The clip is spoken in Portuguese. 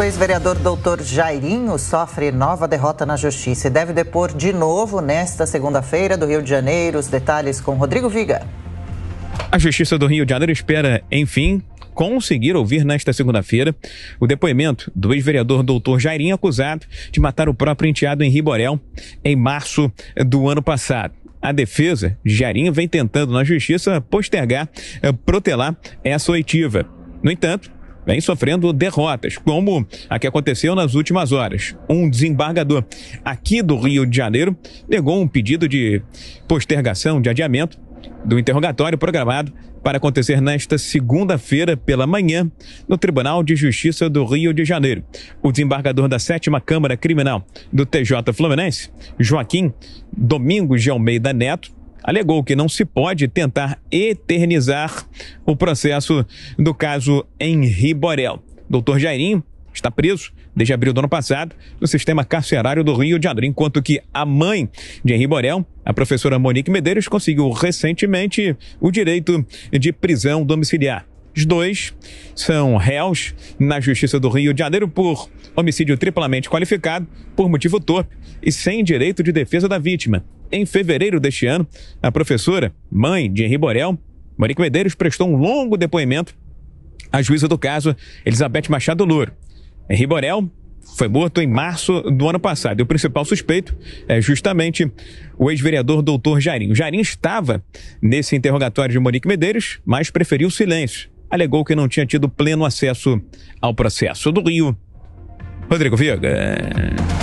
O ex-vereador doutor Jairinho sofre nova derrota na justiça e deve depor de novo nesta segunda-feira do Rio de Janeiro. Os detalhes com Rodrigo Viga. A Justiça do Rio de Janeiro espera, enfim, conseguir ouvir nesta segunda-feira o depoimento do ex-vereador doutor Jairinho, acusado de matar o próprio enteado em Riborel em março do ano passado. A defesa de Jairinho vem tentando na justiça postergar, eh, protelar essa oitiva. No entanto, vem sofrendo derrotas, como a que aconteceu nas últimas horas. Um desembargador aqui do Rio de Janeiro negou um pedido de postergação, de adiamento do interrogatório programado para acontecer nesta segunda-feira pela manhã no Tribunal de Justiça do Rio de Janeiro. O desembargador da Sétima Câmara Criminal do TJ Fluminense, Joaquim Domingos de Almeida Neto, alegou que não se pode tentar eternizar o processo do caso Henri Borel. Doutor Jairim está preso desde abril do ano passado no sistema carcerário do Rio de Janeiro, enquanto que a mãe de Henri Borel, a professora Monique Medeiros, conseguiu recentemente o direito de prisão domiciliar. Os dois são réus na Justiça do Rio de Janeiro por homicídio triplamente qualificado, por motivo torpe e sem direito de defesa da vítima em fevereiro deste ano, a professora, mãe de Henri Borel, Monique Medeiros, prestou um longo depoimento à juíza do caso, Elizabeth Machado Louro. Henri Borel foi morto em março do ano passado. E o principal suspeito é justamente o ex-vereador doutor Jairinho. Jairinho estava nesse interrogatório de Monique Medeiros, mas preferiu silêncio. Alegou que não tinha tido pleno acesso ao processo do Rio. Rodrigo Viga. É,